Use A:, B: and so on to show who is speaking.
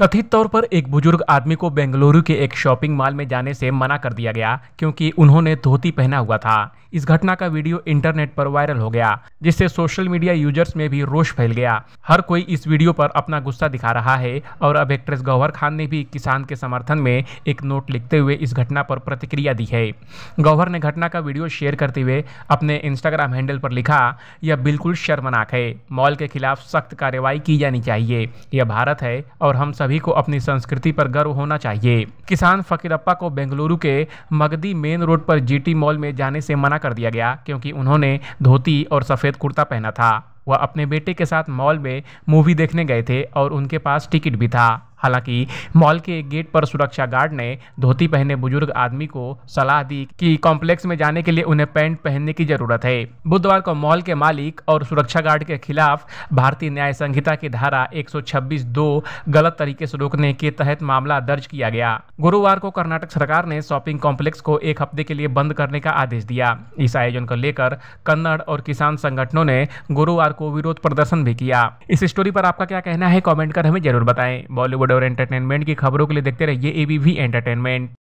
A: कथित तौर पर एक बुजुर्ग आदमी को बेंगलुरु के एक शॉपिंग मॉल में जाने से मना कर दिया गया क्योंकि उन्होंने धोती पहना हुआ था इस घटना का वीडियो इंटरनेट पर वायरल हो गया जिससे सोशल मीडिया यूजर्स में भी रोष फैल गया हर कोई इस वीडियो पर अपना गुस्सा दिखा रहा है और अब एक्ट्रेस गौहर खान ने भी किसान के समर्थन में एक नोट लिखते हुए इस घटना पर प्रतिक्रिया दी है गौहर ने घटना का वीडियो शेयर करते हुए अपने इंस्टाग्राम हैंडल पर लिखा यह बिल्कुल शर्मनाक है मॉल के खिलाफ सख्त कार्रवाई की जानी चाहिए यह भारत है और हम सब सभी को अपनी संस्कृति पर गर्व होना चाहिए किसान फकीरप्पा को बेंगलुरु के मगदी मेन रोड पर जीटी मॉल में जाने से मना कर दिया गया क्योंकि उन्होंने धोती और सफ़ेद कुर्ता पहना था वह अपने बेटे के साथ मॉल में मूवी देखने गए थे और उनके पास टिकट भी था हालांकि मॉल के गेट पर सुरक्षा गार्ड ने धोती पहने बुजुर्ग आदमी को सलाह दी कि कॉम्प्लेक्स में जाने के लिए उन्हें पैंट पहनने की जरूरत है बुधवार को मॉल के मालिक और सुरक्षा गार्ड के खिलाफ भारतीय न्याय संहिता की धारा एक दो गलत तरीके से रोकने के तहत मामला दर्ज किया गया गुरुवार को कर्नाटक सरकार ने शॉपिंग कॉम्प्लेक्स को एक हफ्ते के लिए बंद करने का आदेश दिया इस आयोजन को लेकर कन्नड़ और किसान संगठनों ने गुरुवार को विरोध प्रदर्शन भी किया इस स्टोरी पर आपका क्या कहना है कॉमेंट कर हमें जरूर बताएं
B: बॉलीवुड बॉलीवुड और एंटरटेनमेंट की खबरों के लिए देखते रहिए एबीवी एंटरटेनमेंट